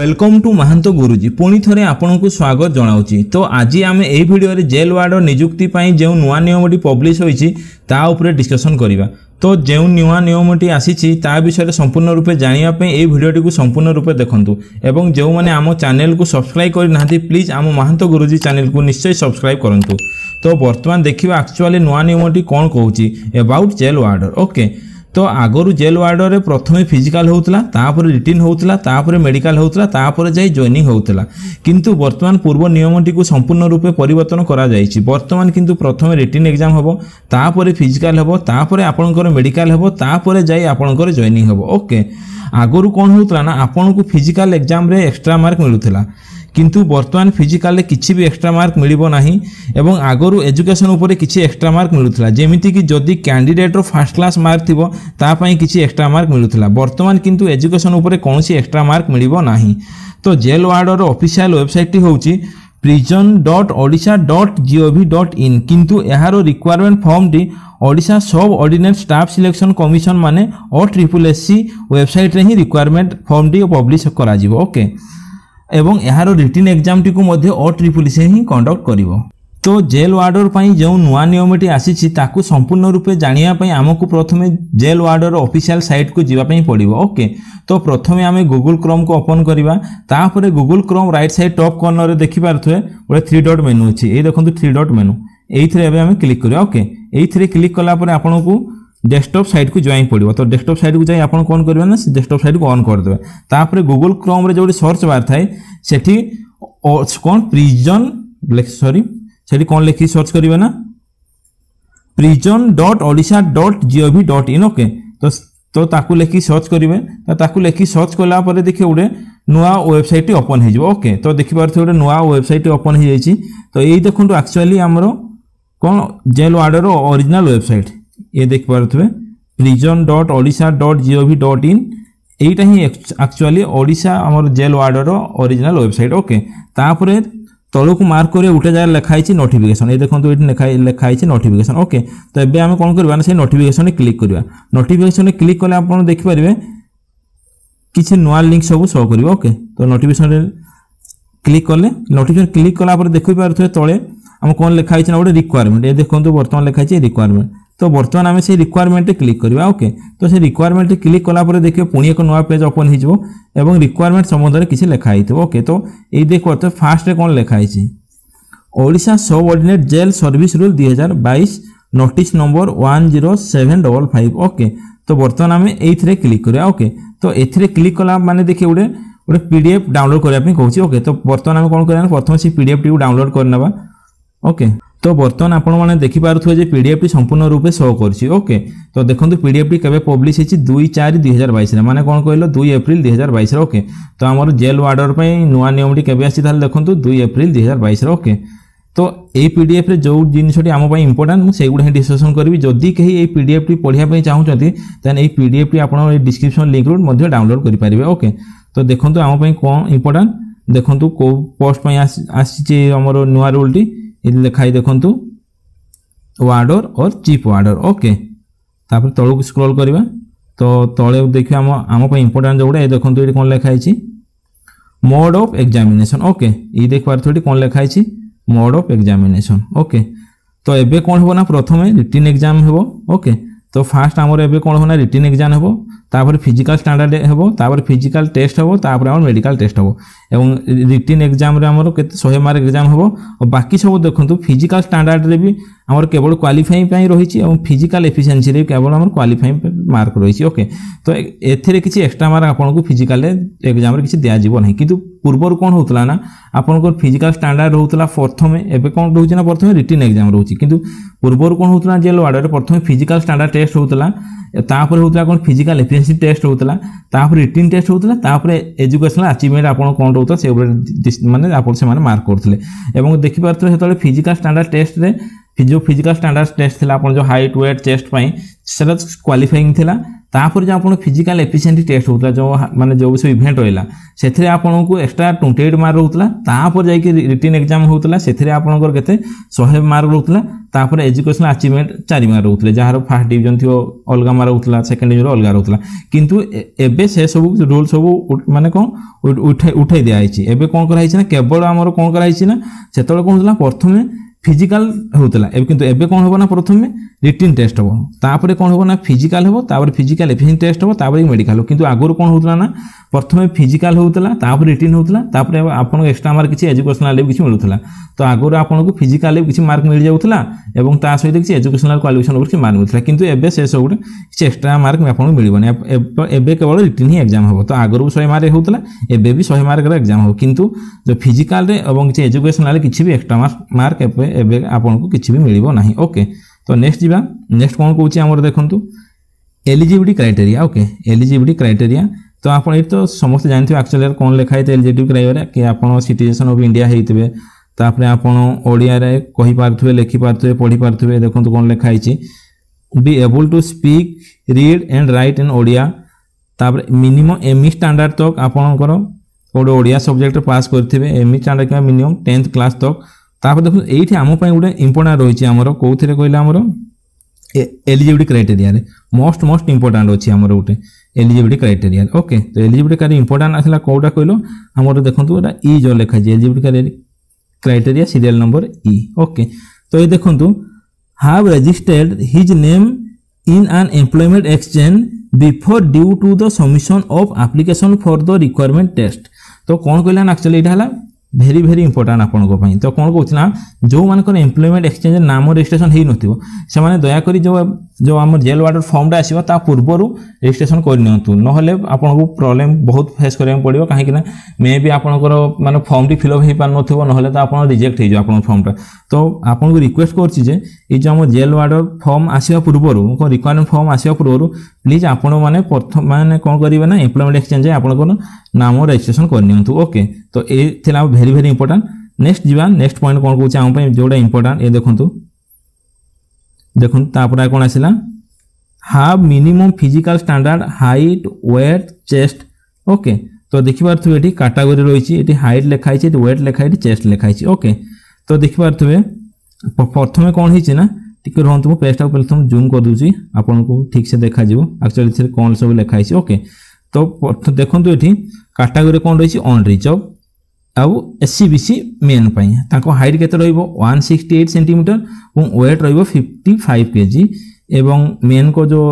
welcome to মাহান্ত গুରୁଜୀ ପୁଣି ଥରେ ଆପଣଙ୍କୁ ସ୍ୱାଗତ ଜଣାଉଛି ତ ଆଜି ଆମେ ଏହି ଭିଡ଼ିଓରେ ଜେଲ୍ ୱାର୍ଡ଼ର ନିଯୁକ୍ତି ପାଇଁ ଯେଉଁ ନୂଆ ନିୟମଟି ପବ୍ଲିଶ୍ ହୋଇଛି ତା ଉପରେ ଡିସ୍କସନ୍ କରିବା ତ ଯେଉଁ ନୂଆ ନିୟମଟି ଆସିଛି ତା ବିଷୟରେ ସମ୍ପୂର୍ଣ୍ଣ ରୂପେ ଜାଣିବା ପାଇଁ ଏହି ଭିଡ଼ିଓଟିକୁ ସମ୍ପୂର୍ଣ୍ଣ ରୂପେ ଦେଖନ୍ତୁ ଏବଂ ଯେଉଁମାନେ ଆମ ଚ୍ୟାନେଲକୁ ସବସ୍କ୍ରାଇବ୍ କରିନାହାନ୍ତି ପ୍ଲିଜ୍ ଆମ ମହାନ୍ତ ଗୁରୁଜୀ ଚ୍ୟାନେଲକୁ ନିଶ୍ଚୟ ସବସ୍କ୍ରାଇବ୍ କରନ୍ତୁ ତ ବର୍ତ୍ତମାନ ଦେଖିବା ଆକ୍ଚୁଆଲି ନୂଆ ନିୟମଟି କ'ଣ କହୁଛି ଏବାଉଟ୍ ଜେଲ୍ ୱାର୍ଡ଼ର ଓକେ ତ ଆଗରୁ ଜେଲ୍ ୱାର୍ଡ଼ରେ ପ୍ରଥମେ ଫିଜିକାଲ୍ ହେଉଥିଲା ତାପରେ ରିଟିନ୍ ହେଉଥିଲା ତାପରେ ମେଡ଼ିକାଲ ହେଉଥିଲା ତାପରେ ଯାଇ ଜଏନିଂ ହେଉଥିଲା କିନ୍ତୁ ବର୍ତ୍ତମାନ ପୂର୍ବ ନିୟମଟିକୁ ସମ୍ପୂର୍ଣ୍ଣ ରୂପେ ପରିବର୍ତ୍ତନ କରାଯାଇଛି ବର୍ତ୍ତମାନ କିନ୍ତୁ ପ୍ରଥମେ ରିଟିନ୍ ଏକ୍ଜାମ୍ ହେବ ତାପରେ ଫିଜିକାଲ୍ ହେବ ତାପରେ ଆପଣଙ୍କର ମେଡ଼ିକାଲ ହେବ ତାପରେ ଯାଇ ଆପଣଙ୍କର ଜଏନିଂ ହେବ ଓକେ ଆଗରୁ କ'ଣ ହେଉଥିଲା ନା ଆପଣଙ୍କୁ ଫିଜିକାଲ୍ ଏକ୍ଜାମ୍ରେ ଏକ୍ସଟ୍ରା ମାର୍କ ମିଳୁଥିଲା কিন্তু বর্তমান ফিজিকালে কিছু ବି ଏକ୍ସଟ୍ରା ମାର୍କ ମିଳିବ ନାହିଁ ଏବଂ ଆଗରୁ ଏଜୁକେସନ୍ ଉପରେ କିଛି ଏକ୍ସଟ୍ରା ମାର୍କ ମିଳୁଥିଲା ଯେମିତିକି ଯଦି କ୍ୟାଣ୍ଡିଡେଟ୍ର ଫାର୍ଷ୍ଟ କ୍ଲାସ୍ ମାର୍କ ଥିବ ତା ପାଇଁ କିଛି ଏକ୍ସଟ୍ରା ମାର୍କ ମିଳୁଥିଲା ବର୍ତ୍ତମାନ କିନ୍ତୁ ଏଜୁକେସନ୍ ଉପରେ କୌଣସି ଏକ୍ସଟ୍ରା ମାର୍କ ମିଳିବ ନାହିଁ ତ ଜେଲ୍ ୱାର୍ଡ଼ର ଅଫିସିଆଲ୍ ୱେବସାଇଟ୍ଟି ହେଉଛି prison dot Odisha dot gov dot in কিন্তু এর রিকোয়ারমেন্ট ফর্মটি ওড়িশা সব অর্ডিনেন্স স্টাফ সিলেকশন কমিশন মানে ও ট্রিপল এসসি ওয়েবসাইট্রে হি রিকোয়ারমেন্ট ফর্মটি পব্লিশ করা ওকে ଏବଂ ଏହାର ରିଟିନ୍ ଏକ୍ଜାମଟିକୁ ମଧ୍ୟ ଓ ଟ୍ରିପୁଲିସି ହିଁ କଣ୍ଡକ୍ଟ କରିବ তো জেল ওয়ার্ডর পাই যে নূয়া নিয়মটি আসিছি তাকে সম্পূর্ণ রূপে জাঁয়া আমি প্রথমে জেল ওয়ার্ডর অফিসিয়াল সাইট কু যা পড়ব ওকে তো প্রথমে আমি গুগল ক্রোম কু ওপন করা তাপরে Google Chrome right side top কর্নরে দেখিপারে গোটে থ্রি ডট মেনু অছি এই দেখুন থ্রি ডট মেনু এইথে এবার আমি ক্লিক করা ওকে এইথে ক্লিক কলাপরে আপনার ডেস্কটপ সাইডକୁ ଜଏନ୍ ପଡ଼ିବ ତ ଡେସ୍କଟପ୍ ସାଇଡ଼କୁ ଯାଇ ଆପଣ କ'ଣ କରିବେ ନା ସେ ଡେସ୍କଟପ୍ ସାଇଡ଼କୁ ଅନ୍ କରିଦେବେ ତାପରେ ଗୁଗୁଲ୍ କ୍ରୋମ୍ରେ ଯେଉଁଠି ସର୍ଚ୍ଚ ବାର୍ ଥାଏ ସେଠି କ'ଣ ପ୍ରିଜନ୍ ସରି ସେଠି କ'ଣ ଲେଖି ସର୍ଚ୍ଚ କରିବେ ନା prison dot Odisha dot gov dot in okay ତ ତ ତାକୁ ଲେଖି ସର୍ଚ୍ଚ କରିବେ ତ ତାକୁ ଲେଖି ସର୍ଚ୍ଚ କଲା ପରେ ଦେଖିବେ ଗୋଟେ ନୂଆ ୱେବସାଇଟ୍ଟି ଓପନ୍ ହେଇଯିବ ଓକେ ତ ଦେଖିପାରୁଥିବେ ଗୋଟେ ନୂଆ ୱେବସାଇଟ୍ ଓପନ୍ ହେଇଯାଇଛି ତ ଏଇ ଦେଖନ୍ତୁ ଆକ୍ଚୁଆଲି ଆମର କ'ଣ ଜେଲ୍ ୱାର୍ଡ଼ର ଅରିଜିନାଲ୍ ୱେବସାଇଟ୍ ये देख पारे प्रिजन डट ओडा डट जीओवी डट इन এইটা হি আকচুয়ালি ওড়িশা আমার jail warder original website okay তাপরে তলকু মার্ক করে গোটে জায়গায় লেখা হয়েছে নোটিফিকেসন এই দেখুন এটি লেখা হয়েছে নোটিফিকেসন ওকে তো এবে আমি কম করবা না সেই নোটিফিকেসনে ক্লিক করবা নোটিফিকেসনে ক্লিক কলে আপনার দেখিপারে কিছু নয় লিঙ্ক সব শো করব ওকে তো নোটিফিকেসনে ক্লিক কলে নোটিফিকেসন ক্লিক কলা পরে দেখিপারে তলে আমার কোণ লেখা হয়েছে না গোটে রিকোয়ারমেন্ট এ দেখুন বর্তমান লেখা হয়েছে রিকোয়ারমেন্ট তো বর্তমান আমি সেই রিকোয়ারমেন্টে ক্লিক করা ওকে তো সেই রিকোয়ারমেন্টে ক্লিক কলাপরে দেখবে পুঁ এক নয় পেজ ওপেন হয়ে এবং রিকোয়ারমেন্ট সম্বন্ধে কিছু লেখা হয়ে ওকে তো এই দেখ বর্তমানে ফার্স্টে কোণ লেখা হয়েছে ওড়িশা সব অর্ডিনেট জেল সর্ভিস রুল দুই হাজার বাইশ notice number one zero seven double five okay তো বর্তমান আমি এইথিরে ক্লিক করা ওকে তো এথিরে ক্লিক কলা মানে দেখি গোটে গোটে পিডিএফ ডাউনলোড করা কুচি ওকে তো বর্তমান আমি কোণ করা প্রথমে সেই পিডিএফটি ডাউনলোড করে নেবা ওকে তো বর্তমান আপনার দেখিপারে যে পিডিএফটি সম্পূর্ণ রূপে শো করছে ওকে তো দেখুন পিডিএফটি কেবে পব্লিশ হয়েছে দুই চারি দুই হাজার বাইশে মানে কোণ কহিল দুই এপ্রিল দুই হাজার বাইশে ওকে তো আমার জেল ওয়ার্ডর পাই নূয় নিয়মটি কেবে আসছে তাহলে দেখুন দুই এপ্রিল দুই হাজার বাইশে ওকে তো এই পিডিএফরে ଯେଉଁ ଜିନିଷଟି ଆମ ପାଇଁ ଇମ୍ପୋର୍ଟାଣ୍ଟ ମୁଁ ସେଇଗୁଡ଼ା ହିଁ ଡିସ୍କସନ୍ କରିବି ଯଦି କେହି ଏଇ ପିଡ଼ିଏଫ୍ଟି ପଢ଼ିବା ପାଇଁ ଚାହୁଁଛନ୍ତି ତାହେଲେ ଏଇ ପିଡ଼ିଏଫ୍ଟି ଆପଣ ଏଇ ଡିସ୍କ୍ରିପ୍ସନ୍ ଲିଙ୍କ୍ରୁ ମଧ୍ୟ ଡାଉନଲୋଡ଼୍ କରିପାରିବେ ଓକେ ତ ଦେଖନ୍ତୁ ଆମ ପାଇଁ କ'ଣ ଇମ୍ପୋର୍ଟାଣ୍ଟ ଦେଖନ୍ତୁ କେଉଁ ପୋଷ୍ଟ ପାଇଁ ଆସିଛି ଆମର ନୂଆ ରୁଲ୍ଟି ଏଠି ଲେଖାଇ ଦେଖନ୍ତୁ ୱାର୍ଡ଼ର ଅର୍ ଚିପ୍ ୱାର୍ଡ଼ର ଓକେ ତାପରେ ତଳକୁ ସ୍କ୍ରୋଲ୍ କରିବା ତ ତଳେ ଦେଖିବା ଆମ ଆମ ପାଇଁ ଇମ୍ପୋର୍ଟାଣ୍ଟ ଯେଉଁଗୁଡ଼ା ଏ ଦେଖନ୍ତୁ ଏଠି କ'ଣ ଲେଖା ହେଇଛି ମୋଡ଼ ଅଫ୍ ଏକ୍ଜାମିନେସନ୍ ଓକେ ଏଇ ଦେଖିପାରୁଥିବ ଏଠି କ'ଣ ଲେଖା ହେଇଛି ମୋଡ଼ ଅଫ୍ ଏକ୍ଜାମିନେସନ୍ ଓକେ ତ ଏବେ କ'ଣ ହେବ ନା ପ୍ରଥମେ ରିଟିନ୍ ଏକ୍ଜାମ୍ ହେବ ଓକେ তো ফার্স্ট আমার এবে কোণ হল রিটিন এক্সাম হব তাপরে ফিজিকাল স্ট্যান্ডার্ড হব তাপরে ফিজিকাল টেস্ট হব তাপরে আমার মেডিকাল টেস্ট হব এবং রিটিন এক্সামে আমার কেতে শহে মার্ক এক্সাম হব বাকি সব দেখুন ফিজিকাল স্ট্যান্ডার্ডরে বি আমার কেবল কোয়ালিফাইং পাই রয়েছে এবং ফিজিকাল এফিসিয়েন্সিরে কেবল আমার কোয়ালিফাইং মার্ক রয়েছে ওকে তো এতে কিছু এক্সট্রা মার্ক আপনার ফিজিকাল এক্সামে কিছু দিয়া যাব না কিন্তু ପୂର୍ବରୁ କ'ଣ ହେଉଥିଲା ନା ଆପଣଙ୍କର ଫିଜିକାଲ ଷ୍ଟାଣ୍ଡାର୍ଡ଼ ରହୁଥିଲା ପ୍ରଥମେ ଏବେ କ'ଣ ରହୁଛି ନା ପ୍ରଥମେ ରିଟିନ୍ ଏକ୍ଜାମ୍ ରହୁଛି କିନ୍ତୁ ପୂର୍ବରୁ କ'ଣ ହେଉଥିଲା ଜେଲ୍ ୱାର୍ଡ଼ରେ ପ୍ରଥମେ ଫିଜିକାଲ ଷ୍ଟାଣ୍ଡାର୍ଡ଼ ଟେଷ୍ଟ ହେଉଥିଲା ତାପରେ ହେଉଥିଲା କ'ଣ ଫିଜିକାଲ ଏଫିସିଏନ୍ସି ଟେଷ୍ଟ ହେଉଥିଲା ତାପରେ ରିଟିନ୍ ଟେଷ୍ଟ ହେଉଥିଲା ତାପରେ ଏଜୁକେସନାଲ ଆଚିଭମେଣ୍ଟ ଆପଣ କ'ଣ ରହୁଥିଲା ସେ ଉପରେ ମାନେ ଆପଣ ସେମାନେ ମାର୍କ କରୁଥିଲେ ଏବଂ ଦେଖିପାରୁଥିଲେ ସେତେବେଳେ ଫିଜିକାଲ ଷ୍ଟାଣ୍ଡାର୍ଡ଼ ଟେଷ୍ଟରେ ଯେଉଁ ଫିଜିକାଲ ଷ୍ଟାଣ୍ଡାର୍ଡ଼ ଟେଷ୍ଟ ଥିଲା ଆପଣ ଯେଉଁ ହାଇଟ୍ ୱେଟ୍ ଚେଷ୍ଟ ପାଇଁ ସେଟା କ୍ୱାଲିଫାଇଂ ଥିଲା ତାପରେ ଯେଉଁ ଆପଣ ଫିଜିକାଲ ଏଫିସିଏଣ୍ଟ ଟେଷ୍ଟ ହେଉଥିଲା ଯେଉଁ ମାନେ ଯେଉଁ ସବୁ ଇଭେଣ୍ଟ ରହିଲା ସେଥିରେ ଆପଣଙ୍କୁ ଏକ୍ସଟ୍ରା ଟ୍ୱେଣ୍ଟି ଏଇଟ୍ ମାର୍କ ରହୁଥିଲା ତାପରେ ଯାଇକି ରିଟିନ୍ ଏକ୍ଜାମ୍ ହେଉଥିଲା ସେଥିରେ ଆପଣଙ୍କର କେତେ ଶହେ ମାର୍କ ରହୁଥିଲା ତାପରେ ଏଜୁକେସନାଲ ଆଚିଭମେଣ୍ଟ ଚାରି ମାର୍କ ରହୁଥିଲେ ଯାହାର ଫାର୍ଷ୍ଟ ଡିଭିଜନ ଥିବ ଅଲଗା ମାର୍କ ରହୁଥିଲା ସେକେଣ୍ଡ ଡିଭିଜନ ଅଲଗା ରହୁଥିଲା କିନ୍ତୁ ଏବେ ସେସବୁ ରୁଲ୍ ସବୁ ମାନେ କ'ଣ ଉଠାଇ ଦିଆହେଇଛି ଏବେ କ'ଣ କରାହେଇଛି ନା କେବଳ ଆମର କ'ଣ କରାହେଇଛି ନା ସେତେବେଳେ କ'ଣ ହେଉଥିଲା ପ୍ରଥମେ ফিজিকাল ହେଉଥିଲା ଏବେ କିନ୍ତୁ ଏବେ କ'ଣ ହେବ ନା ପ୍ରଥମେ ରିଟିନ୍ ଟେଷ୍ଟ ହେବ ତାପରେ କ'ଣ ହେବ ନା ଫିଜିକାଲ ହେବ ତାପରେ ଫିଜିକାଲ ଏଫିସିଏନ୍ସି ଟେଷ୍ଟ ହେବ ତାପରେ ମେଡ଼ିକାଲ ହେବ କିନ୍ତୁ ଆଗରୁ କ'ଣ ହେଉଥିଲା ନା ପ୍ରଥମେ ଫିଜିକାଲ ହେଉଥିଲା ତାପରେ ରିଟିନ୍ ହେଉଥିଲା ତାପରେ ଆପଣଙ୍କୁ ଏକ୍ସଟ୍ରା ମାର୍କ କିଛି ଏଜୁକେସନାଲ ବି କିଛି ମିଳୁଥିଲା ତ ଆଗରୁ ଆପଣଙ୍କୁ ଫିଜିକାଲ କିଛି ମାର୍କ ମିଳିଯାଉଥିଲା ଏବଂ ତା ସହିତ କିଛି ଏଜୁକେସନାଲ କ୍ୱାଲିଫିକେସନ ଉପରେ କିଛି ମାର୍କ ମିଳୁଥିଲା କିନ୍ତୁ ଏବେ ସେସବୁ ଗୋଟେ କିଛି ଏକ୍ସଟ୍ରା ମାର୍କ ଆପଣଙ୍କୁ ମିଳିବନି ଏବେ କେବଳ ରିଟିନ୍ ହିଁ ଏକ୍ଜାମ୍ ହେବ ତ ଆଗରୁ ଶହେ ମାର୍କ ହେଉଥିଲା ଏବେ ବି ଶହେ ମାର୍କର ଏକ୍ଜାମ୍ ହେବ କିନ୍ତୁ ଯେଉଁ ଫିଜିକାଲରେ ଏବଂ କିଛି ଏଜୁକେସନାଲ କିଛି ବି ଏକ୍ସଟ୍ରା ମାର୍କ ଏବେ ଏବେ ଆପଣଙ୍କୁ କିଛି ବି ମିଳିବ ନାହିଁ ଓକେ ତ ନେକ୍ସଟ ଯିବା ନେକ୍ସଟ କ'ଣ କହୁଛି ଆମର ଦେଖନ୍ତୁ eligibility criteria okay eligibility criteria ତ ଆପଣ ଏଠି ତ ସମସ୍ତେ ଜାଣିଥିବେ ଆକ୍ଚୁଆଲି କ'ଣ ଲେଖା ହେଇଥାଏ ଏଲିଜିବିଲିଟି କ୍ରାଇଟେରିଆ କି ଆପଣ ସିଟିଜେସନ୍ ଅଫ୍ ଇଣ୍ଡିଆ ହେଇଥିବେ ତାପରେ ଆପଣ ଓଡ଼ିଆରେ କହିପାରୁଥିବେ ଲେଖିପାରୁଥିବେ ପଢ଼ିପାରୁଥିବେ ଦେଖନ୍ତୁ କ'ଣ ଲେଖା ହେଇଛି be able to speak read and write in Odia ତାପରେ ମିନିମମ୍ ଏମି ଷ୍ଟାଣ୍ଡାର୍ଡ଼ ତକ୍ ଆପଣଙ୍କର ଗୋଟେ ଓଡ଼ିଆ ସବଜେକ୍ଟରେ ପାସ୍ କରିଥିବେ ଏମି ଷ୍ଟାଣ୍ଡାର୍ଡ଼ କିମ୍ବା ମିନିମମ୍ ଟେନ୍ଥ କ୍ଲାସ୍ ତକ୍ ତାପରେ দেখুন এইটি ଆମ ପାଇଁ ଗୋଟେ ଇମ୍ପୋର୍ଟାଣ୍ଟ ରହିଛି ଆମର କେଉଁଥିରେ କହିଲେ ଆମର এলিজিবিলিটি ক্রাইটেরিয়ারে মোস্ট মোস্ট ইম্পর্টাট অছি আমার গোটে এলিজিবিলিটি ক্রাইটেরিয়ার ওকে তো এলিজিবিলিটি কারি ইম্পর্টাট আসলে কোটা কহিল আমার দেখুন এটা ই জ লেখা যায় এলিজিবিলিটি ক্রাইটেরিয়া সিরিয়াল নম্বর ই ওকে তো এই দেখুন have registered his name in an employment exchange before due to the submission of application for the requirement test তো কোণ কহিলেন আকচুয়ালি এটা হল ভেরি ভেরি ইম্পর্টাণ্ଟ আপনার তো কোণ কହୁছি না যে এমপ্লয়মেন্ট এক্সচেঞ্জ নাম রেজিষ্ট্রেসন হয়ে নথিব সে দয়াকরি যে ଯେଉଁ ଆମ ଜେଲ୍ ୱାର୍ଡ଼ର ଫର୍ମଟା ଆସିବ ତା ପୂର୍ବରୁ ରେଜିଷ୍ଟ୍ରେସନ୍ କରିନିଅନ୍ତୁ ନହେଲେ ଆପଣଙ୍କୁ ପ୍ରୋବ୍ଲେମ୍ ବହୁତ ଫେସ୍ କରିବାକୁ ପଡ଼ିବ କାହିଁକିନା ମେ ବି ଆପଣଙ୍କର ମାନେ ଫର୍ମଟି ଫିଲ୍ଅପ୍ ହୋଇପାରୁନଥିବ ନହେଲେ ତ ଆପଣ ରିଜେକ୍ଟ ହେଇଯିବ ଆପଣଙ୍କ ଫର୍ମଟା ତ ଆପଣଙ୍କୁ ରିକ୍ୱେଷ୍ଟ କରୁଛି ଯେ ଏଇ ଯେଉଁ ଆମ ଜେଲ୍ ୱାର୍ଡ଼ର ଫର୍ମ ଆସିବା ପୂର୍ବରୁ କ'ଣ ରିକ୍ୱାରମେଣ୍ଟ ଫର୍ମ ଆସିବା ପୂର୍ବରୁ ପ୍ଲିଜ୍ ଆପଣମାନେ ପ୍ରଥମ ମାନେ କ'ଣ କରିବେ ନା ଏମ୍ପ୍ଲୟମେଣ୍ଟ ଏକ୍ସଚେଞ୍ଜରେ ଆପଣଙ୍କର ନାମ ରେଜିଷ୍ଟ୍ରେସନ୍ କରିନିଅନ୍ତୁ ଓକେ ତ ଏ ଥିଲା ଭେରି ଭେରି ଇମ୍ପୋର୍ଟାଣ୍ଟ ନେକ୍ସଟ ଯିବା ନେକ୍ସଟ ପଏଣ୍ଟ କ'ଣ କହୁଛି ଆମ ପାଇଁ ଯେଉଁଟା ଇମ୍ପୋର୍ଟାଣ୍ଟ ଏ ଦେଖନ୍ତୁ দেখুন তারপরে কোণ আসিলা have minimum physical standard height weight chest okay ତ ଦେଖିପାରୁଥିବେ ଏଠି କାଟାଗୋରୀ ରହିଛି ଏଠି ହାଇଟ୍ ଲେଖା ହେଇଛି ଏଠି ୱେଟ୍ ଲେଖା ହେଇଛି ଚେଷ୍ଟ ଲେଖା ହେଇଛି ଓକେ ତ ଦେଖିପାରୁଥିବେ ପ୍ରଥମେ କ'ଣ ହେଇଛି ନା ଟିକେ ରୁହନ୍ତୁ ମୁଁ ପେଜ୍ଟାକୁ ପ୍ରଥମେ ଜୁମ୍ କରିଦେଉଛି ଆପଣଙ୍କୁ ଠିକ୍ସେ ଦେଖାଯିବ ଆକ୍ଚୁଆଲି ସେଥିରେ କ'ଣ ସବୁ ଲେଖା ହେଇଛି ଓକେ ତ ଦେଖନ୍ତୁ ଏଠି କାଟାଗୋରୀ କ'ଣ ରହିଛି ଅନରିଚର୍ଭ ଆଉ S C B C men ପାଇଁ ତାଙ୍କ ହାଇଟ୍ କେତେ ରହିବ ୱାନ୍ ସିକ୍ସଟି ଏଇଟ୍ ସେଣ୍ଟିମିଟର ଏବଂ ୱେଟ୍ ରହିବ ଫିଫ୍ଟି ଫାଇଭ୍ କେଜି ଏବଂ ମେନ୍ଙ୍କ ଯେଉଁ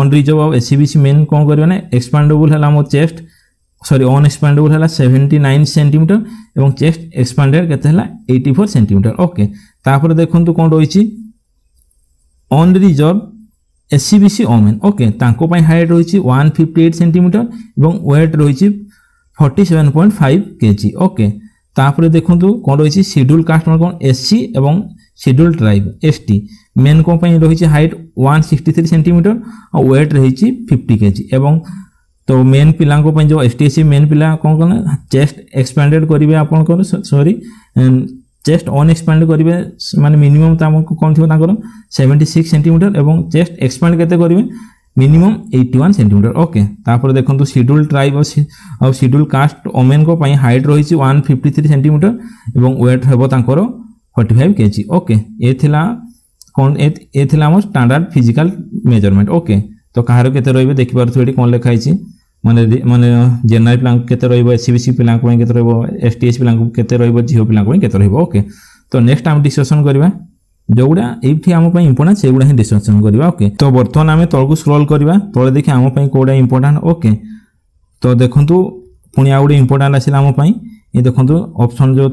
ଅନ୍ରିଜର୍ଭ ଆଉ S C B C men କ'ଣ କରିବ ନା ଏକ୍ସପାଣ୍ଡେବୁଲ୍ ହେଲା ଆମ ଚେଷ୍ଟ ସରି ଅନଏକ୍ସପାଣ୍ଡେବୁଲ୍ ହେଲା ସେଭେଣ୍ଟି ନାଇନ୍ ସେଣ୍ଟିମିଟର ଏବଂ ଚେଷ୍ଟ ଏକ୍ସପାଣ୍ଡେଡ଼୍ କେତେ ହେଲା ଏଇଟି ଫୋର୍ ସେଣ୍ଟିମିଟର ଓକେ ତାପରେ ଦେଖନ୍ତୁ କ'ଣ ରହିଛି C B unreserved SCBC okay ତାଙ୍କ ପାଇଁ ହାଇଟ୍ ରହିଛି ୱାନ୍ ଫିଫ୍ଟି ଏଇଟ୍ সেটিমিটর ଏବଂ ୱେଟ୍ ରହିଛି forty seven point five kg okay তাপরে দেখন্তু কোন রয়েছে সিডুল কাস্ট মানে কোন এসসি এবং সিডুল ট্রাইব এসটি মেন কোন পাই রয়েছে height one sixty three centimetre আর ওয়েট রয়েছে ফিফটি কেজি এবং তো মেন পিলাঙ্ক পাই যে এসটি এসসি মেন পিলা কোন কোন চেস্ট এক্সপ্যান্ডেড করবে আপনার সরি চেস্ট অনএক্সপ্যান্ড করবে মানে মিনিমম তামক কম থাকবে তাঁর সেভেন্টি সিক্স সেটিমিটর এবং চেস্ট এক্সপ্যান্ড কেতে করবে minimum eighty one centimetre okay ତାପରେ ଦେଖନ୍ତୁ ସିଡ୍ୟୁଲ୍ ଟ୍ରାଇବ୍ ଅଛି ଆଉ ସିଡ୍ୟୁଲ୍ କାଷ୍ଟ ଓମେନ୍ଙ୍କ ପାଇଁ ହାଇଟ୍ ରହିଛି ୱାନ୍ ଫିଫ୍ଟି ଥ୍ରୀ ସେଣ୍ଟିମିଟର ଏବଂ ୱେଟ୍ ହେବ ତାଙ୍କର ଫର୍ଟି ଫାଇଭ୍ କେଜି ଓକେ ଏ ଥିଲା କ'ଣ ଏ ଥିଲା ଆମ ଷ୍ଟାଣ୍ଡାର୍ଡ଼ ଫିଜିକାଲ୍ ମେଜରମେଣ୍ଟ ଓକେ ତ କାହାର କେତେ ରହିବେ ଦେଖିପାରୁଥିବେ ଏଠି କ'ଣ ଲେଖା ହେଇଛି ମାନେ ମାନେ ଜେନେରାଲ ପିଲାଙ୍କୁ କେତେ ରହିବ ଏସ୍ ସି ବି ସି ପିଲାଙ୍କ ପାଇଁ କେତେ ରହିବ ଏସ୍ ଟି ଏସ୍ ପିଲାଙ୍କୁ କେତେ ରହିବ ଝିଅ ପିଲାଙ୍କ ପାଇଁ କେତେ ରହିବ ଓକେ ତ ନେକ୍ସଟ ଆମେ ଡିସ୍କସନ୍ କରିବା ଯେଉଁଗୁଡ଼ା ଏଇଠି ଆମ ପାଇଁ ଇମ୍ପୋର୍ଟାଣ୍ଟ ସେଗୁଡ଼ା ହିଁ ଡିସ୍କସନ୍ କରିବା ଓକେ ତ ବର୍ତ୍ତମାନ ଆମେ ତଳକୁ ସ୍କ୍ରଲ୍ କରିବା ତଳେ ଦେଖି ଆମ ପାଇଁ କେଉଁଟା ଇମ୍ପୋର୍ଟାଣ୍ଟ ଓକେ ତ ଦେଖନ୍ତୁ ପୁଣି ଆଉ ଗୋଟେ ଇମ୍ପୋର୍ଟାଣ୍ଟ ଆସିଲା ଆମ ପାଇଁ ଏ ଦେଖନ୍ତୁ ଅପସନ୍ ଯେଉଁ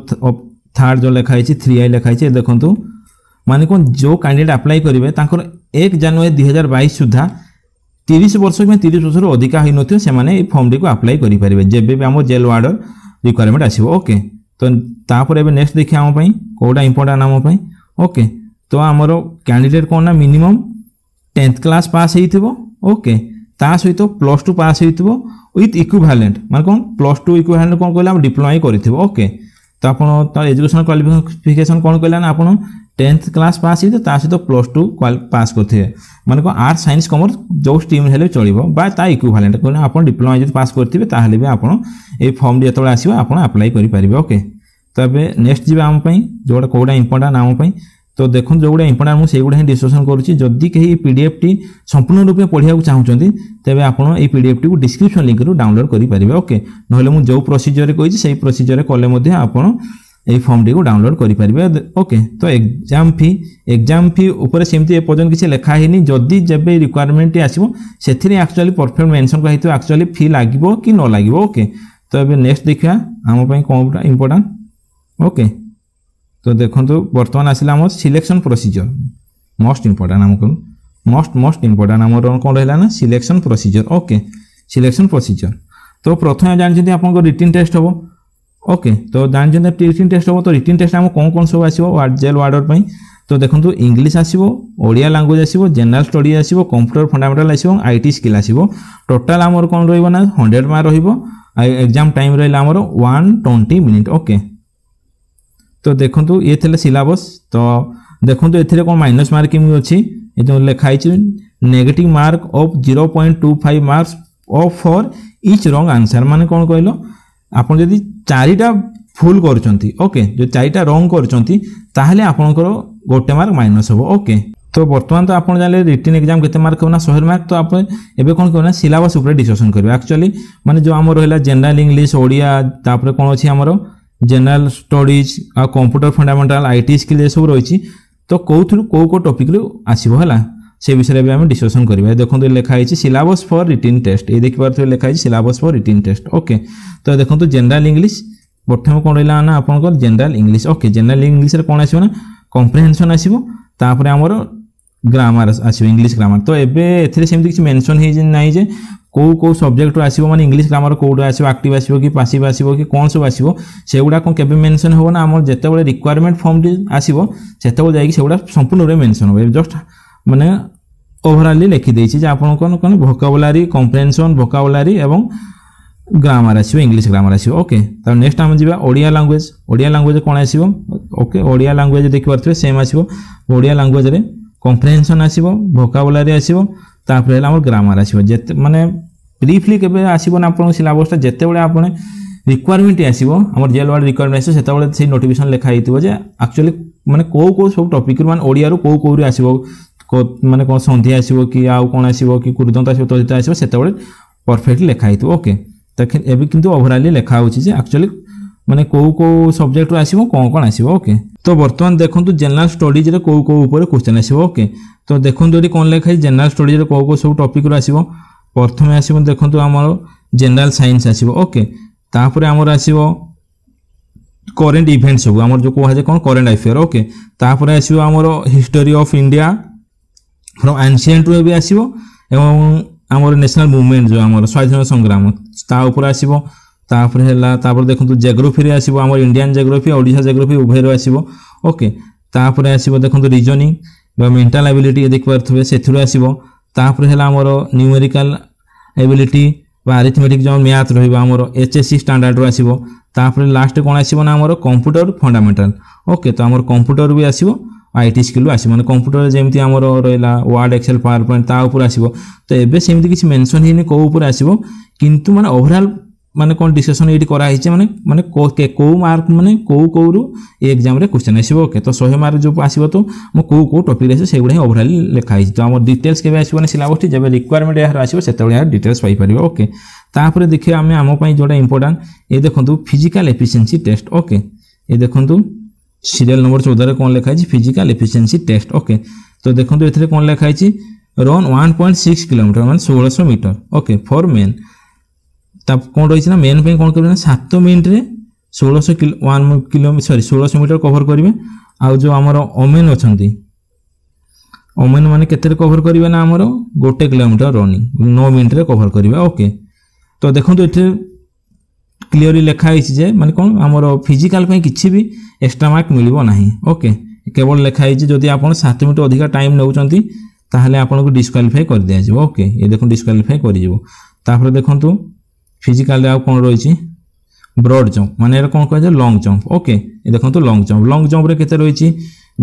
ଥାର୍ଡ଼ ଯେଉଁ ଲେଖା ହେଇଛି ଥ୍ରୀ ଆଇ ଲେଖା ହେଇଛି ଏ ଦେଖନ୍ତୁ ମାନେ କ'ଣ ଯେଉଁ କ୍ୟାଣ୍ଡିଡେଟ୍ ଆପ୍ଲାଏ କରିବେ ତାଙ୍କର ଏକ ଜାନୁଆରୀ ଦୁଇ ହଜାର ବାଇଶ ସୁଦ୍ଧା ତିରିଶ ବର୍ଷ କିମ୍ବା ତିରିଶ ବର୍ଷରୁ ଅଧିକା ହୋଇନଥିବ ସେମାନେ ଏଇ ଫର୍ମଟିକୁ ଆପ୍ଲାଏ କରିପାରିବେ ଯେବେ ବି ଆମ ଜେଲ୍ ୱାର୍ଡ଼ର ରିକ୍ୱାରମେଣ୍ଟ ଆସିବ ଓକେ ତ ତାପରେ ଏବେ ନେକ୍ସଟ ଦେଖିବା ଆମ ପାଇଁ କେଉଁଟା ଇମ୍ପୋର୍ଟାଣ୍ଟ ଆମ ପାଇଁ ଓକେ ତ ଆମର କ୍ୟାଣ୍ଡିଡେଟ୍ କ'ଣ ନା ମିନିମମ୍ টেন্থ ক্লাস পাস হয়েছিল ওকে তা সহিত প্লস টু পাস হয়েছিল উইথ ইকুইভালেন্ট মানে কোণ প্লস টু ইকুইভালেন্ট কোণ কহিলা ডিপ্লোমা করেছিল ওকে তো আপনার তার এজুকেশন কোয়ালিফিকেসন কোণ কহিলা না আপনার টেন্থ ক্লাস পাস হয়েছে তা সহিত প্লস টু পাস করতে মানে কোণ আর্টস সাইন্স কমর্স যে স্ট্রিম হলে চলব বা তা ইকুইভালেন্ট কোণ আপনার ডিপ্লোমা যদি পাস করতে তাহলে বি আপনার এই ফর্মটি যেত আসবে আপনার আপ্লাই করে পারবে ওকে তবে নেক্সট যা আমি যেটা কোটা ইম্পর্টাট আমি তো দেখুন ଯେଉଁଗୁଡ଼ା ଇମ୍ପୋର୍ଟାଣ୍ଟ ମୁଁ ସେଇଗୁଡ଼ା ହିଁ ଡିସ୍କସନ୍ କରୁଛି ଯଦି କେହି ଏ ପି ଡି ଏଫ୍ଟି ସମ୍ପୂର୍ଣ୍ଣ ରୂପେ ପଢ଼ିବାକୁ ଚାହୁଁଛନ୍ତି ତେବେ ଆପଣ ଏଇ ପି ଡି ଏଫ୍ଟିକୁ ଡିସ୍କ୍ରିପ୍ସନ୍ ଲିଙ୍କରୁ ଡାଉନଲୋଡ଼୍ କରିପାରିବେ ଓକେ ନହେଲେ ମୁଁ ଯେଉଁ ପ୍ରୋସିଜିଓରେ କହିଛି ସେଇ ପ୍ରୋସିଜିଓରେ କଲେ ମଧ୍ୟ ଆପଣ এই ফর্মটিকে ডাউনলোড করে পারে ওকে তো এক্সাম ফি এক্সাম ফি উপরে সেমতি এপর্যন্ত কিছু লেখা হয়নি যদি যেবে রিকোয়ারমেন্টটি আসব সেথিরে আকচুয়ালি পরফেক্ট মেনশন করা হয়েছে আকচুয়ালি ফি লাগিব কি ন লাগিব ওকে তো এবে নেক্সট দেখা আমি কোনটা ইম্পর্টাট ওকে তো ଦେଖନ୍ତୁ ବର୍ତ୍ତମାନ ଆସିଲା ଆମର ସିଲେକ୍ସନ୍ ପ୍ରୋସିଜର୍ ମୋଷ୍ଟ ଇମ୍ପୋର୍ଟାଣ୍ଟ ଆମକୁ ମୋଷ୍ଟ ମୋଷ୍ଟ ଇମ୍ପୋର୍ଟାଣ୍ଟ ଆମର କ'ଣ ରହିଲା ନା selection procedure okay selection procedure ତ ପ୍ରଥମେ ଜାଣିଛନ୍ତି ଆପଣଙ୍କ ରିଟିନ୍ ଟେଷ୍ଟ ହେବ ওকে তো জানিছেন রিটিন টেস্ট হব তো রিটিন টেস্ট আমার কোণ কোণ সব আসব জেল ওয়ার্ডর পাই তো দেখুন ইংলিশ আসব ওড়িয়া ল্যাঙ্গুয়েজ আসব জেনারেল স্টডি আসব কম্পুটর ফন্ডামেন্টাল আসব আইটি স্কিল আসব টোটাল আমার কোণ রহব না হন্ড্রেড মার্ক রহব এক্সাম টাইম রহলে আমার ওয়ান টোয়েন্টি মিনিট ওকে ତ ଦେଖନ୍ତୁ ଇଏ ଥିଲା ସିଲାବସ୍ ତ ଦେଖନ୍ତୁ ଏଥିରେ କ'ଣ ମାଇନସ୍ ମାର୍କିଂ ଅଛି ଏ ଯେଉଁ ଲେଖା ହେଇଛି negative mark of zero point two five marks of for each wrong answer ମାନେ କ'ଣ କହିଲ ଆପଣ ଯଦି ଚାରିଟା ଭୁଲ କରୁଛନ୍ତି ଓକେ ଯଦି ଚାରିଟା ରଙ୍ଗ କରୁଛନ୍ତି ତାହେଲେ ଆପଣଙ୍କର ଗୋଟେ ମାର୍କ ମାଇନସ୍ ହେବ ଓକେ ତ ବର୍ତ୍ତମାନ ତ ଆପଣ ଜାଣିଲେ ରିଟିନ୍ ଏକ୍ଜାମ୍ କେତେ ମାର୍କ ହେବ ନା ଶହେ ମାର୍କ ତ ଆପଣ ଏବେ କ'ଣ କରିବେ ନା ସିଲାବସ୍ ଉପରେ ଡିସ୍କସନ୍ କରିବେ ଆକ୍ଚୁଆଲି ମାନେ ଯେଉଁ ଆମର ରହିଲା ଜେନେରାଲ୍ ଇଂଲିଶ ଓଡ଼ିଆ ତାପରେ କ'ଣ ଅଛି ଆମର জেনারেল স্টডিজ আর কম্পুটর ফণ্ডামেন্টাল আইটি স্কিল এসব রয়েছে তো কেউথু কেউ কেউ টপিকরে আসব হল সে বিষয়ে এবার আমি ডিসকসন করা দেখুন লেখা হয়েছে সিলাবস ফর রিটিন টেস্ট এই দেখিপারে লেখা হয়েছে syllabus for written test okay তো দেখুন জেনারেল ইংলিশ প্রথমে কোণ রহলা না আপনার জেনারেল ইংলিশ ওকে জেনারেল ইংলিশে কোণ আসবে না কম্প্রিহেনসন আসব তাপরে আমার গ্রামার আসবে ইংলিশ গ্রামার তো এবে এতে সেমি কিছু মেনশন হয়ে নাই যে কেউ কেউ সবজেক্টর আসব মানে ইংলিশ গ্রামার কেউটা আসব আক্টিভ আসব কি পাসিভ আসব কি কোণ সব আসব সেগুড়া কেবে মেনশন হব না আমার যেতবে রিকোয়ারমেন্ট ফর্মটি আসব সেতবে যাই সেগুড়া সম্পূর্ণরূপে মেনশন হব জস্ট মানে ওভরালি লেখিদেছি যে আপনার কোন কোন ভোকাবুলারি কম্প্রেনশন ভোকাবুলারি এবং গ্রামার আসব ইংলিশ গ্রামার আসব ওকে তাহলে নেক্সট আমি যা ওড়িয়া ল্যাঙ্গুয়েজ ওড়িয়া ল্যাঙ্গুয়েজ কোণ আসব ওকে ওড়িয়া ল্যাঙ্গুয়েজ দেখিপারে সেম আসব ওড়িয়া ল্যাঙ্গুয়েজরে কম্প্রেনশন আসব ভোকাবুলারি আসব तापर है ग्रामर आस मैंने ब्रिफली के सिलसटा जिते बड़े आप रिक्वयरमेंट आसव आम जेल वार्ड रिक्वयरमेंट आसो से, से नोटिकेसन लिखाई थी जक्चुअली मैंने कौ कौ सब टपिक मैं ओडिया कौ कौ आस मैंने कौन सन्ध्या आसो कि आउ कौन आस कृदंत आस तो आसो से परफेक्टली लिखाई थी ओके तो एवं किंतु ओभराली लिखा होचुअली মানে কেউ কেউ সবজেক্ট আসব কম কম আসব ওকে তো বর্তমানে দেখুন জেনারেল স্টডিজে কেউ কেউ উপরে কোশ্চেন আসব ওকে তো দেখুন এটি কম লেখা আছে জেনারেল স্টডিজে কেউ কেউ সব টপিকর আসব প্রথমে আসব দেখুন আমার জেনারেল সাইন্স আসব ওকে তাপরে আমার আসব করেন্ট ইভেন্ট সব আমার যে যায় কম করেন্ট আফেয়ার ওকে তাপরে আসব আমার হিস্টোরি অফ ইন্ডিয়া ফ্রম আনসিয়েন্টরু বি আসব এবং আমার ন্যাশনাল মুভমেন্ট যে আমার স্বাধীনতা সংগ্রাম তা উপরে আসব তাপরে হেলা তাপরে দেখন্তু জেগ্রোফিরে আসিব আমার ইন্ডিয়ান জেগ্রোফি ওড়িশা জেগ্রোফি উভয়রে আসিব ওকে তাপরে আসিব দেখন্তু রিজনিং বা মেন্টাল আবিলিটি দেখিপারুথিবে সেথিরু আসিব তাপরে হেলা আমার নিউমেরিকাল আবিলিটি বা আরিথমেটিক যেমন ম্যাথ রহব আমার এচএসসি স্ট্যান্ডার্ডর আসব তাপরে লাস্ট কোণ আসব না আমার কম্পুটর ফন্ডামেন্টাল ওকে তো আমার কম্পুটর বি আসব আইটি স্কিল আসব মানে কম্পুটর যেমি আমার রহলা ওয়ার্ড এক্সেল পাওয়ার পয়েন্ট তা উপরে আসব তো এবে সেমি কিছু মেনশন হয়নি কেউ উপরে আসব কিন্তু মানে ওভরঅল ମାନେ କ'ଣ ଡିସ୍କସନ୍ ଏଇଠି କରାହେଇଛି ମାନେ ମାନେ କେଉଁ ମାର୍କ ମାନେ କେଉଁ କେଉଁରୁ ଏ ଏକ୍ଜାମ୍ରେ କ୍ୱେଶ୍ଚନ୍ ଆସିବ ଓକେ ତ ଶହେ ମାର୍କ ଯେଉଁ ଆସିବ ତ ମୁଁ କେଉଁ କେଉଁ ଟପିକ୍ରେ ଆସିବ ସେଗୁଡ଼ା ହିଁ ଓଭରାଲି ଲେଖା ହେଇଛି ତ ଆମର ଡିଟେଲ୍ସ କେବେ ଆସିବ ନା ସିଲାବସ୍ଟି ଯେବେ ରିକ୍ୱାରମେଣ୍ଟ ଏହାର ଆସିବ ସେତେବେଳେ ଏହାର ଡିଟେଲ୍ସ ପାଇପାରିବ ଓକେ ତାପରେ ଦେଖିବା ଆମେ ଆମ ପାଇଁ ଯେଉଁଟା ଇମ୍ପୋର୍ଟାଣ୍ଟ ଏ ଦେଖନ୍ତୁ ଫିଜିକାଲ୍ ଏଫିସିଏନ୍ସି ଟେଷ୍ଟ ଓକେ ଏ ଦେଖନ୍ତୁ ସିରିଏଲ୍ ନମ୍ବର ଚଉଦରେ କ'ଣ ଲେଖା ହେଇଛି ଫିଜିକାଲ୍ ଏଫିସିଏନ୍ସି ଟେଷ୍ଟ ଓକେ ତ ଦେଖନ୍ତୁ ଏଥିରେ କ'ଣ ଲେଖା ହେଇଛି run one point six kilometre ମାନେ ଷୋହଳଶହ ମିଟର ଓକେ ଫର୍ ମେନ୍ ତାପ କ'ଣ ରହିଛି ନା ମେନ୍ ପାଇଁ କ'ଣ କରିବେ ନା ସାତ ମିନିଟ୍ରେ ଷୋଳଶହ କିଲୋ ୱାନ୍ କିଲୋମିଟର ସରି ଷୋଳଶହ ମିଟର କଭର କରିବେ ଆଉ ଯେଉଁ ଆମର ଓମେନ୍ ଅଛନ୍ତି ଓମେନ୍ ମାନେ କେତେରେ କଭର କରିବେ ନା ଆମର ଗୋଟେ କିଲୋମିଟର ରନିଂ ନଅ ମିନିଟ୍ରେ କଭର କରିବେ ଓକେ ତ ଦେଖନ୍ତୁ ଏଥିରେ କ୍ଲିଅରଲି ଲେଖା ହେଇଛି ଯେ ମାନେ କ'ଣ ଆମର ଫିଜିକାଲ୍ ପାଇଁ କିଛି ବି ଏକ୍ସଟ୍ରା ମାର୍କ ମିଳିବ ନାହିଁ ଓକେ କେବଳ ଲେଖା ହେଇଛି ଯଦି ଆପଣ ସାତ ମିନିଟ୍ ଅଧିକା ଟାଇମ୍ ନେଉଛନ୍ତି ତାହେଲେ ଆପଣଙ୍କୁ ଡିସ୍କ୍ୱାଲିଫାଏ କରିଦିଆଯିବ ଓକେ ଏ ଦେଖନ୍ତୁ ଡିସ୍କ୍ୱାଲିଫାଏ କରିଯିବ ତାପରେ ଦେଖନ୍ତୁ ফিজিক্যাল ଆଉ କ'ଣ ରହିଛି ବ୍ରଡ୍ ଜମ୍ପ ମାନେ ଏଇଟା କ'ଣ କୁହାଯାଏ ଲଙ୍ଗ୍ ଜମ୍ପ ଓକେ ଦେଖନ୍ତୁ ଲଙ୍ଗ୍ ଜମ୍ପ ଲଙ୍ଗ୍ ଜମ୍ପରେ କେତେ ରହିଛି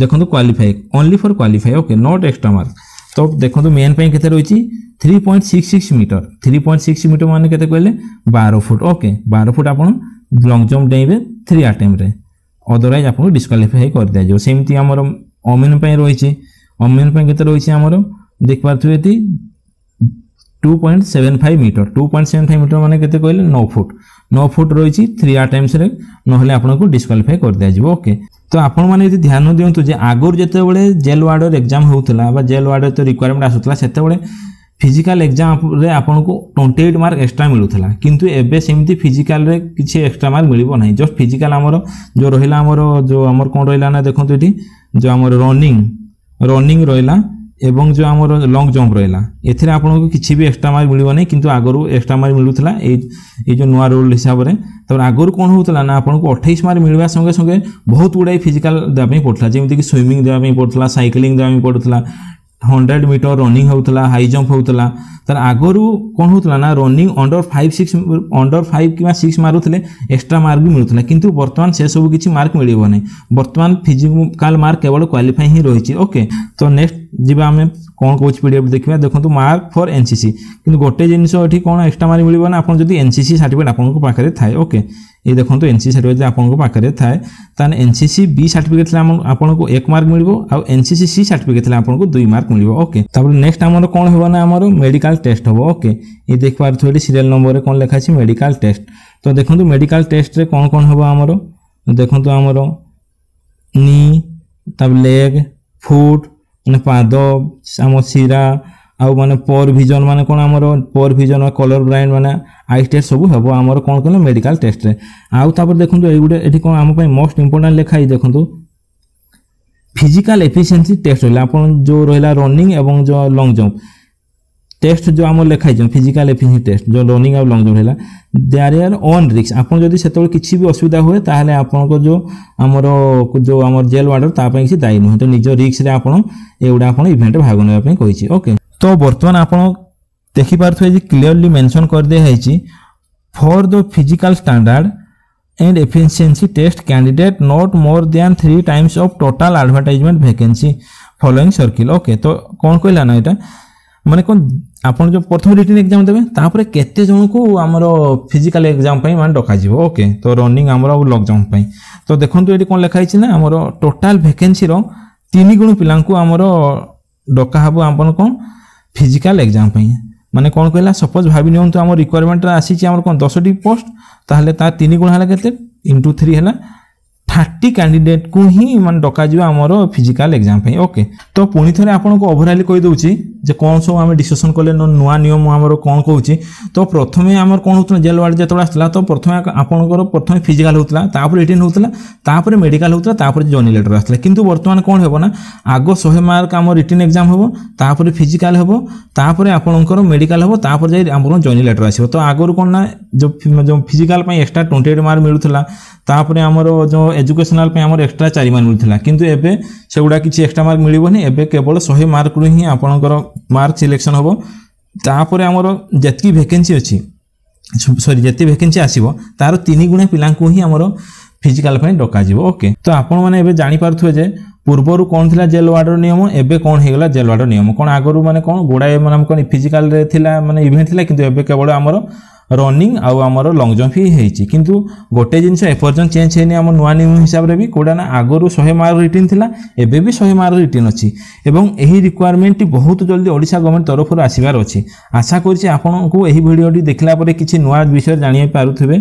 ଦେଖନ୍ତୁ qualify only for qualify okay not extra mark ତ ଦେଖନ୍ତୁ ମେନ୍ ପାଇଁ କେତେ ରହିଛି three point six six metre three point six metre মানে কেতে কহিলেন বার ফুট ওকে বার ফুট আপনার লং জম্প ডেইবে থ্রি আটেম্পে অদরওয়াইজ আপনার ডিসকোয়ালিফাই করে দিয়ে যাব সেমতি আমার অমেন রয়েছে অমেন কেতে রয়েছে আমার দেখিপারে এটি two point seven five metre two point seven five metre মানে কেতে কহিলেন নৌ ফুট নৌ ফুট রয়েছে থ্রি আর টাইমসরে নহলে আপনার ডিসকোয়ালিফাই করে দিয়াযিব ওকে তো আপনার যদি ধ্যান দিও যে আগর যেতবে জেল ওয়ার্ডর এক্সাম হোলা বা জেল ওয়ার্ডর তো রিকোয়ারমেন্ট আসুলা সেতবে ফিজিকাল এক্সামে আপনার টোয়েন্টি এইট মার্ক এক্সট্রা মিলুলা কিন্তু এবে সেমি ফিজিকালে কিছু এক্সট্রা মার্ক মিলব না জস্ট ফিজিকাল আমার যে রহিলা আমার যে আমার কম রহিলা না দেখুন এটি যে আমার রনিং রনিং রহিলা ଏବଂ ଯେଉଁ ଆମର ଲଙ୍ଗ୍ ଜମ୍ପ ରହିଲା ଏଥିରେ ଆପଣଙ୍କୁ କିଛି ବି ଏକ୍ସଟ୍ରା ମାର୍କ ମିଳିବନି କିନ୍ତୁ ଆଗରୁ ଏକ୍ସଟ୍ରା ମାର୍କ ମିଳୁଥିଲା ଏଇ ଏଇ ଯେଉଁ ନୂଆ ରୋଲ୍ ହିସାବରେ ତାପରେ ଆଗରୁ କ'ଣ ହେଉଥିଲା ନା ଆପଣଙ୍କୁ ଅଠେଇଶ ମାର୍କ ମିଳିବା ସଙ୍ଗେ ସଙ୍ଗେ ବହୁତ ଗୁଡ଼ାଏ ଫିଜିକାଲ୍ ଦେବା ପାଇଁ ପଡ଼ୁଥିଲା ଯେମିତିକି ସୁଇମିଂ ଦେବା ପାଇଁ ପଡ଼ୁଥିଲା ସାଇକେଲିଂ ଦେବା ପାଇଁ ପଡ଼ୁଥିଲା ହଣ୍ଡ୍ରେଡ଼ ମିଟର ରନିଂ ହେଉଥିଲା ହାଇ ଜମ୍ପ ହେଉଥିଲା ତାର ଆଗରୁ କ'ଣ ହେଉଥିଲା ନା running under five six under five କିମ୍ବା ସିକ୍ସ ମାରୁଥିଲେ ଏକ୍ସଟ୍ରା ମାର୍କ ବି ମିଳୁଥିଲା କିନ୍ତୁ ବର୍ତ୍ତମାନ ସେସବୁ କିଛି ମାର୍କ ମିଳିବ ନାହିଁ ବର୍ତ୍ତମାନ ଫିଜିକାଲ୍ ମାର୍କ କେବଳ କ୍ୱାଲିଫାଇ ହିଁ ରହିଛି ଓକେ ତ ନେକ୍ସଟ ଯିବା ଆମେ କ'ଣ କହୁଛି ପି ଦେଖିବା ଦେଖନ୍ତୁ mark for N C C କିନ୍ତୁ ଗୋଟେ ଜିନିଷ ଏଠି କ'ଣ ଏକ୍ସଟ୍ରା ମାର୍କ ମିଳିବ ନା ଆପଣ ଯଦି ଏନ୍ ସି ସି ସାର୍ଟିଫିକେଟ୍ ଆପଣଙ୍କ ପାଖରେ ଥାଏ ଓକେ এই দেখুন এন সি সার্টিফিকেট যদি আপনার পাখে থাকে তাহলে N C C B certificate আপনার এক মার্ক মিলব N C C C certificate আপনার দুই মার্ক মিলব ওকে তাপরে নেক্সট আমার কোণ হব না আমার মেডিকাল টেস্ট হব ওকে এই দেখিপার্থ এটি সিরিয়াল নম্বরের কোণ লেখা আছে মেডিকাল টেস্ট তো দেখুন মেডিকাল টেস্টরে কোণ কোণ হব আমার দেখুন আমার নি তারপরে লেগ ফুট ମାନେ ପାଦ ଆମ ଶିରା ଆଉ ମାନେ ପର୍ ଭିଜନ୍ ମାନେ କ'ଣ ଆମର ପର୍ ଭିଜନ୍ ବା କଲର୍ ବ୍ରାଇଣ୍ଡ ମାନେ ଆଇ ଟେଷ୍ଟ ସବୁ ହେବ ଆମର କ'ଣ କଲେ ମେଡ଼ିକାଲ ଟେଷ୍ଟରେ ଆଉ ତାପରେ ଦେଖନ୍ତୁ ଏଇଗୁଟେ ଏଠି କ'ଣ ଆମ ପାଇଁ ମୋଷ୍ଟ ଇମ୍ପୋର୍ଟାଣ୍ଟ ଲେଖା ହେଇ ଦେଖନ୍ତୁ ଫିଜିକାଲ ଏଫିସିଏନ୍ସି ଟେଷ୍ଟ ରହିଲା ଆପଣ ଯେଉଁ ରହିଲା ରନିଂ ଏବଂ ଯେଉଁ ଲଙ୍ଗ୍ ଜମ୍ପ টেক্সট ଯେଉଁ ଆମର ଲେଖାଇଛନ୍ ଫିଜିକାଲ ଏଫିସିଏନ୍ସି ଟେଷ୍ଟ ଯେଉଁ ରନିଂ ଆଉ ଲଙ୍ଗ୍ ଜମ୍ପ ହେଲା ଦେଆର୍ ଆର୍ ଅନ୍ ରିକ୍ସ ଆପଣ ଯଦି ସେତେବେଳେ କିଛି ବି ଅସୁବିଧା ହୁଏ ତାହେଲେ ଆପଣଙ୍କ ଯେଉଁ ଆମର ଯେଉଁ ଆମର ଜେଲ୍ ୱାର୍ଡର ତା ପାଇଁ କିଛି ଦାୟୀ ନୁହେଁ ତ ନିଜ ରିକ୍ସରେ ଆପଣ ଏଗୁଡ଼ା ଆପଣ ଇଭେଣ୍ଟରେ ଭାଗ ନେବା ପାଇଁ କହିଛି ଓକେ ତ ବର୍ତ୍ତମାନ ଆପଣ ଦେଖିପାରୁଥିବେ ଯେ କ୍ଲିଅରଲି ମେନସନ୍ କରିଦିଆହେଇଛି for the physical standard and efficiency test candidate not more than 3 times of total advertisement vacancy following circle okay to kon kohila na eta ମାନେ କ'ଣ ଆପଣ ଯେଉଁ ପ୍ରଥମେ ରିଟର୍ନ ଏକ୍ଜାମ୍ ଦେବେ ତାପରେ କେତେ ଜଣଙ୍କୁ ଆମର ଫିଜିକାଲ୍ ଏକ୍ଜାମ୍ ପାଇଁ ମାନେ ଡକାଯିବ ଓକେ ତ ରନିଂ ଆମର ଆଉ ଲଙ୍ଗ୍ ଜମ୍ପ ପାଇଁ ତ ଦେଖନ୍ତୁ ଏଠି କ'ଣ ଲେଖା ହେଇଛି ନା ଆମର ଟୋଟାଲ୍ ଭେକେନ୍ସିର ତିନି ଗୁଣ ପିଲାଙ୍କୁ ଆମର ଡକା ହେବ ଆମର କ'ଣ ଫିଜିକାଲ୍ ଏକ୍ଜାମ୍ ପାଇଁ ମାନେ କ'ଣ କହିଲା ସପୋଜ୍ ଭାବି ନିଅନ୍ତୁ ଆମ ରିକ୍ୱାରମେଣ୍ଟରେ ଆସିଛି ଆମର କ'ଣ ଦଶଟି ପୋଷ୍ଟ ତାହେଲେ ତା ତିନି ଗୁଣ ହେଲା କେତେ ଇଣ୍ଟୁ ଥ୍ରୀ ହେଲା থার্টি କ୍ୟାଣ୍ଡିଡେଟ୍କୁ ହିଁ ମାନେ ଡକାଯିବ ଆମର ଫିଜିକାଲ ଏକ୍ଜାମ୍ ପାଇଁ ଓକେ ତ ପୁଣି ଥରେ ଆପଣଙ୍କୁ ଓଭରାଲି କହିଦେଉଛି ଯେ କ'ଣ ସବୁ ଆମେ ଡିସ୍କସନ୍ କଲେ ନୂଆ ନିୟମ ଆମର କ'ଣ କହୁଛି ତ ପ୍ରଥମେ ଆମର କ'ଣ ହେଉଥିଲା ଜେଲ୍ ୱାର୍ଡ଼ ଯେତେବେଳେ ଆସିଲା ତ ପ୍ରଥମେ ଆପଣଙ୍କର ପ୍ରଥମେ ଫିଜିକାଲ ହେଉଥିଲା ତାପରେ ଏଟିନ୍ ହେଉଥିଲା ତାପରେ ମେଡ଼ିକାଲ ହେଉଥିଲା ତାପରେ ଜର୍ନି ଲେଟର୍ ଆସିଥିଲା କିନ୍ତୁ ବର୍ତ୍ତମାନ କ'ଣ ହେବ ନା ଆଗ ଶହେ ମାର୍କ ଆମର ରିଟିନ୍ ଏକ୍ଜାମ୍ ହେବ ତାପରେ ଫିଜିକାଲ ହେବ ତାପରେ ଆପଣଙ୍କର ମେଡ଼ିକାଲ ହେବ ତାପରେ ଯାଇ ଆମର ଜର୍ନି ଲେଟର୍ ଆସିବ ତ ଆଗରୁ କ'ଣ ନା ଯେଉଁ ଫିଜିକାଲ ପାଇଁ ଏକ୍ସଟ୍ରା ଟ୍ୱେଣ୍ଟି ଏଇଟ୍ ମାର୍କ ମିଳୁଥିଲା ତାପରେ ଆମର ଯେଉଁ ଏଜୁକେସନାଲ ପାଇଁ ଆମର ଏକ୍ସଟ୍ରା ଚାରି ମାର୍କ ମିଳିଥିଲା କିନ୍ତୁ ଏବେ ସେଗୁଡ଼ା କିଛି ଏକ୍ସଟ୍ରା ମାର୍କ ମିଳିବନି ଏବେ କେବଳ ଶହେ ମାର୍କରୁ ହିଁ ଆପଣଙ୍କର ମାର୍କ ସିଲେକ୍ସନ୍ ହେବ ତାପରେ ଆମର ଯେତିକି ଭେକେନ୍ସି ଅଛି ସରି ଯେତେ ଭେକେନ୍ସି ଆସିବ ତାର ତିନି ଗୁଣା ପିଲାଙ୍କୁ ହିଁ ଆମର ফিজিকাল পাই ডকাযিব ওকে ତ ଆପଣମାନେ ଏବେ ଜାଣିପାରୁଥିବେ ଯେ ପୂର୍ବରୁ କ'ଣ ଥିଲା ଜେଲ୍ ୱାର୍ଡ଼ର ନିୟମ ଏବେ କ'ଣ ହେଇଗଲା ଜେଲ୍ ୱାର୍ଡ଼ର ନିୟମ କ'ଣ ଆଗରୁ ମାନେ କ'ଣ ଗୋଡ଼ାଏ ମାନେ ଆମ କ'ଣ ଫିଜିକାଲରେ ଥିଲା ମାନେ ଇଭେଣ୍ଟ ଥିଲା କିନ୍ତୁ ଏବେ କେବଳ ଆମର ରନିଂ ଆଉ ଆମର ଲଙ୍ଗ ଜମ୍ପ ହିଁ ହେଇଛି କିନ୍ତୁ ଗୋଟେ ଜିନିଷ ଏପର୍ଯ୍ୟନ୍ତ ଚେଞ୍ଜ ହେଇନି ଆମ ନୂଆ ନିୟମ ହିସାବରେ ବି କେଉଁଟା ନା ଆଗରୁ ଶହେ ମାର୍କ ରିଟିନ୍ ଥିଲା ଏବେ ବି ଶହେ ମାର୍କ ରିଟିନ୍ ଅଛି ଏବଂ ଏହି ରିକ୍ୱାରମେଣ୍ଟଟି ବହୁତ ଜଲ୍ଦି ଓଡ଼ିଶା ଗଭର୍ଣ୍ଣମେଣ୍ଟ ତରଫରୁ ଆସିବାର ଅଛି ଆଶା କରୁଛି ଆପଣଙ୍କୁ ଏହି ଭିଡ଼ିଓଟି ଦେଖିଲା ପରେ କିଛି ନୂଆ ବିଷୟରେ ଜାଣିବାକୁ ପାରୁଥିବେ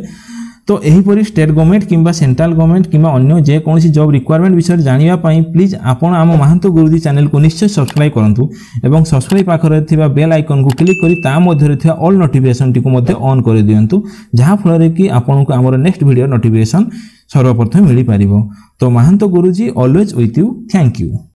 তো ଏହିପରି ଷ୍ଟେଟ୍ ଗଭର୍ଣ୍ଣମେଣ୍ଟ କିମ୍ବା ସେଣ୍ଟ୍ରାଲ ଗଭର୍ଣ୍ଣମେଣ୍ଟ କିମ୍ବା ଅନ୍ୟ ଯେକୌଣସି ଜବ୍ ରିକ୍ୱାରମେଣ୍ଟ ବିଷୟରେ ଜାଣିବା ପାଇଁ ପ୍ଲିଜ୍ ଆପଣ ଆମ ମହାନ୍ତ ଗୁରୁଜୀ ଚ୍ୟାନେଲକୁ ନିଶ୍ଚୟ ସବସ୍କ୍ରାଇବ୍ କରନ୍ତୁ ଏବଂ ସବସ୍କ୍ରାଇବ୍ ପାଖରେ ଥିବା ବେଲ୍ ଆଇକନ୍କୁ କ୍ଲିକ୍ କରି ତା ମଧ୍ୟରେ ଥିବା ଅଲ୍ ନୋଟିଫିକେସନ୍ଟିକୁ ମଧ୍ୟ ଅନ୍ କରିଦିଅନ୍ତୁ ଯାହାଫଳରେ କି ଆପଣଙ୍କୁ ଆମର ନେକ୍ସଟ ଭିଡ଼ିଓ ନୋଟିଫିକେସନ୍ ସର୍ବପ୍ରଥମେ ମିଳିପାରିବ ତ Mahanta Guruji always with you thank you